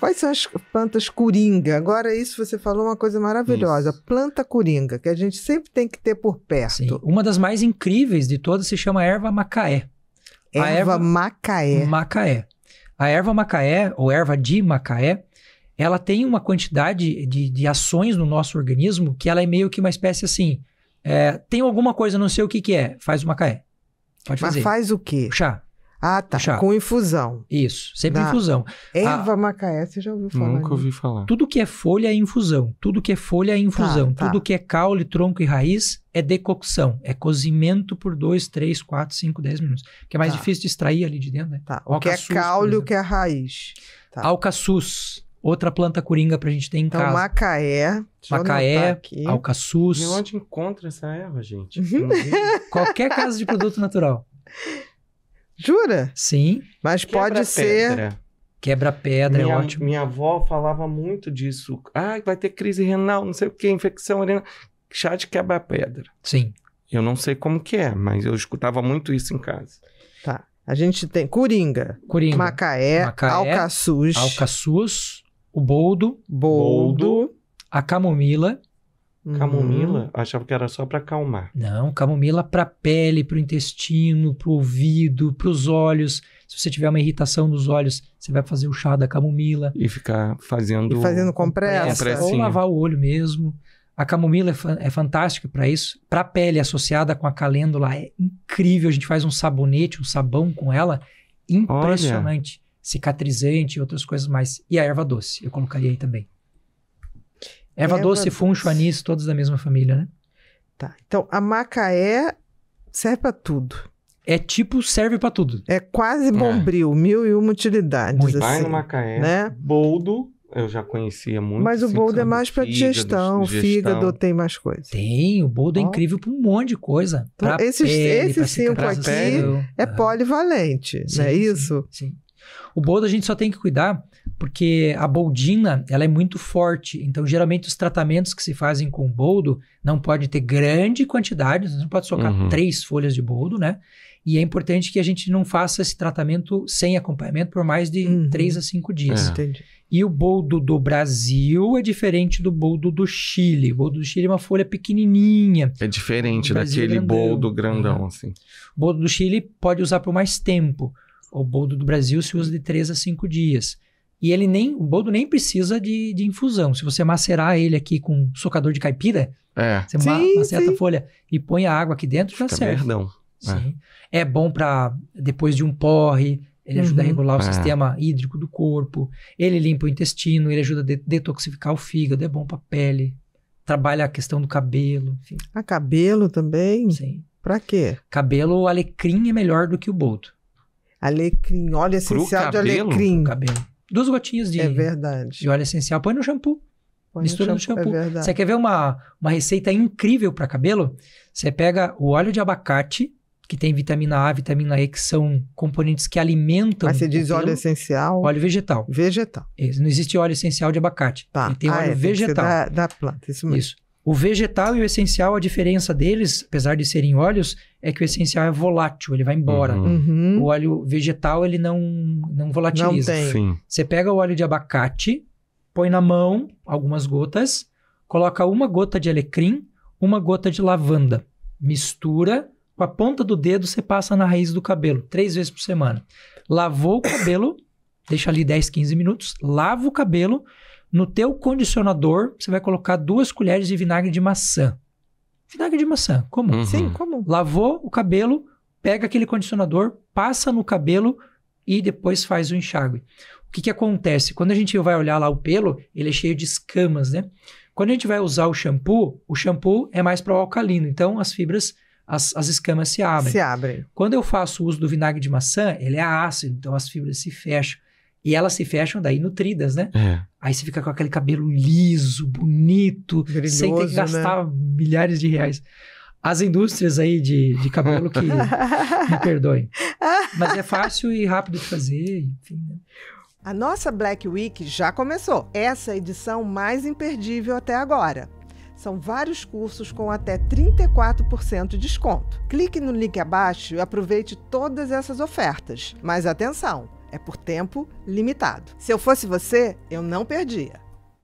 Quais são as plantas coringa? Agora, isso você falou uma coisa maravilhosa. Isso. Planta coringa, que a gente sempre tem que ter por perto. Sim. Uma das mais incríveis de todas se chama erva macaé. Erva, a erva macaé. Macaé. A erva macaé, ou erva de macaé, ela tem uma quantidade de, de ações no nosso organismo que ela é meio que uma espécie assim. É, tem alguma coisa, não sei o que, que é, faz o macaé. Pode Mas fazer. Mas faz o quê? Chá. Ah, tá. Chá. Com infusão. Isso, sempre infusão. Erva a... Ah, macaé, você já ouviu falar? Nunca ali. ouvi falar. Tudo que é folha é infusão. Tudo que é folha é tá, infusão. Tá, tá. Tudo que é caule, tronco e raiz é decocção. É cozimento por 2, 3, 4, 5, 10 minutos. Que é mais tá. difícil de extrair ali de dentro, né? Tá. O que é caule, o que é raiz. Tá. Alcaçuz. Outra planta coringa pra gente ter em então, casa. Macaé. Macaé, alcaçuz. E onde encontra essa erva, gente? Uhum. Qualquer casa de produto natural. Jura? Sim. Mas Quebra pode ser. Quebra-pedra é minha, é ótimo. Minha avó falava muito disso. Ah, vai ter crise renal, não sei o que, infecção renal. Chá de quebra-pedra. Sim. Eu não sei como que é, mas eu escutava muito isso em casa. Tá. A gente tem Coringa, Coringa Macaé, Macaé Alcaçuz, Alcaçuz, o boldo, boldo, a camomila, Camomila? Uhum. Achava que era só para acalmar. Não, camomila para pele, para o intestino, para o ouvido, para os olhos. Se você tiver uma irritação nos olhos, você vai fazer o chá da camomila. E ficar fazendo. E fazendo compressa. Ou lavar o olho mesmo. A camomila é, fa é fantástica para isso. Para pele associada com a calêndula é incrível. A gente faz um sabonete, um sabão com ela. Impressionante. Olha. Cicatrizante e outras coisas mais. E a erva doce, eu colocaria aí também. Eva, doce, doce, funcho, anis, todos da mesma família, né? Tá. Então, a macaé serve para tudo. É tipo, serve para tudo. É quase é. bombril, é. mil e uma utilidades. Muito. Assim, Vai no macaé, né? boldo, eu já conhecia muito. Mas o assim, boldo é mais para digestão, assim, digestão, fígado tem mais coisa. Tem, o boldo oh. é incrível para um monte de coisa. Então, esses pele, esses cinco aqui é ah. polivalente, sim, não é isso? sim. O boldo a gente só tem que cuidar porque a boldina ela é muito forte. Então, geralmente, os tratamentos que se fazem com boldo não podem ter grande quantidade. Você não pode socar uhum. três folhas de boldo, né? E é importante que a gente não faça esse tratamento sem acompanhamento por mais de uhum. três a cinco dias. É. E o boldo do Brasil é diferente do boldo do Chile. O boldo do Chile é uma folha pequenininha. É diferente é daquele grandão. boldo grandão, é. assim. O boldo do Chile pode usar por mais tempo o boldo do Brasil se usa de 3 a 5 dias. E ele nem, o boldo nem precisa de, de infusão. Se você macerar ele aqui com um socador de caipira, é. você sim, maceta sim. a folha e põe a água aqui dentro, já tá serve. Merdão. Né? Sim. É. é bom para depois de um porre, ele uhum. ajuda a uhum. regular o é. sistema hídrico do corpo, ele limpa o intestino, ele ajuda a de detoxificar o fígado, é bom para pele, trabalha a questão do cabelo, enfim. A ah, cabelo também? Sim. Pra quê? Cabelo, alecrim é melhor do que o boldo. Alecrim, óleo essencial cabelo, de alecrim. cabelo. Duas gotinhas de, é verdade. de óleo essencial. Põe no shampoo. Põe mistura no shampoo. No é shampoo. É Você quer ver uma, uma receita incrível para cabelo? Você pega o óleo de abacate, que tem vitamina A, vitamina E, que são componentes que alimentam. Mas você diz óleo essencial? Óleo vegetal. Vegetal. Não existe óleo essencial de abacate. Tá. tem ah, óleo é, vegetal. Tem da, da planta, isso mesmo. Isso. O vegetal e o essencial, a diferença deles, apesar de serem óleos, é que o essencial é volátil, ele vai embora. Uhum. uhum. O óleo vegetal, ele não, não volatiliza. Não tem. Sim. Você pega o óleo de abacate, põe na mão algumas gotas, coloca uma gota de alecrim, uma gota de lavanda, mistura, com a ponta do dedo você passa na raiz do cabelo, três vezes por semana. Lavou o cabelo, deixa ali 10, 15 minutos, lava o cabelo no teu condicionador, você vai colocar duas colheres de vinagre de maçã. Vinagre de maçã, comum. Uhum. Sim, comum. Lavou o cabelo, pega aquele condicionador, passa no cabelo e depois faz o enxágue. O que, que acontece? Quando a gente vai olhar lá o pelo, ele é cheio de escamas, né? Quando a gente vai usar o shampoo, o shampoo é mais para o alcalino, então as fibras, as, as escamas se abrem. Se abrem. Quando eu faço o uso do vinagre de maçã, ele é ácido, então as fibras se fecham. E elas se fecham daí nutridas, né? É. Aí você fica com aquele cabelo liso, bonito, Grilhoso, sem ter que né? gastar né? milhares de reais. As indústrias aí de, de cabelo que me perdoem. Mas é fácil e rápido de fazer, enfim. Né? A nossa Black Week já começou. Essa é a edição mais imperdível até agora. São vários cursos com até 34% de desconto. Clique no link abaixo e aproveite todas essas ofertas. Mas atenção! é por tempo limitado. Se eu fosse você, eu não perdia.